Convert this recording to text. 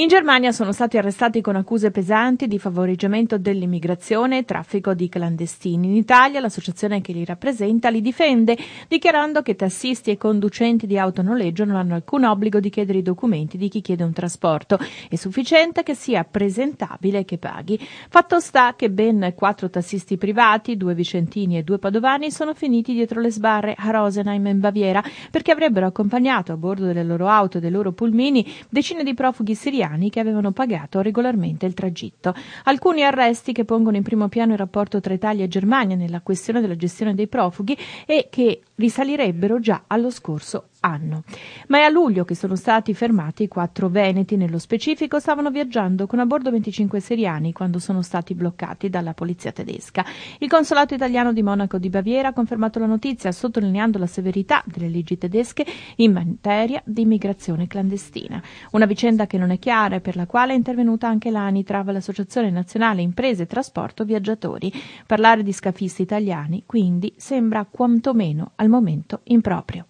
In Germania sono stati arrestati con accuse pesanti di favoreggiamento dell'immigrazione e traffico di clandestini. In Italia l'associazione che li rappresenta li difende, dichiarando che tassisti e conducenti di autonoleggio non hanno alcun obbligo di chiedere i documenti di chi chiede un trasporto. È sufficiente che sia presentabile e che paghi. Fatto sta che ben quattro tassisti privati, due vicentini e due padovani, sono finiti dietro le sbarre a Rosenheim in Baviera perché avrebbero accompagnato a bordo delle loro auto e dei loro pulmini decine di profughi siriani italiani che avevano pagato regolarmente il tragitto. Alcuni arresti che pongono in primo piano il rapporto tra Italia e Germania nella questione della gestione dei profughi e che risalirebbero già allo scorso anno. Ma è a luglio che sono stati fermati i quattro veneti, nello specifico stavano viaggiando con a bordo 25 siriani quando sono stati bloccati dalla polizia tedesca. Il consolato italiano di Monaco di Baviera ha confermato la notizia sottolineando la severità delle leggi tedesche in materia di immigrazione clandestina. Una vicenda che non è chiara e per la quale è intervenuta anche l'ANITRAV, l'Associazione Nazionale Imprese e Trasporto Viaggiatori. Parlare di scafisti italiani quindi sembra quantomeno al al momento improprio.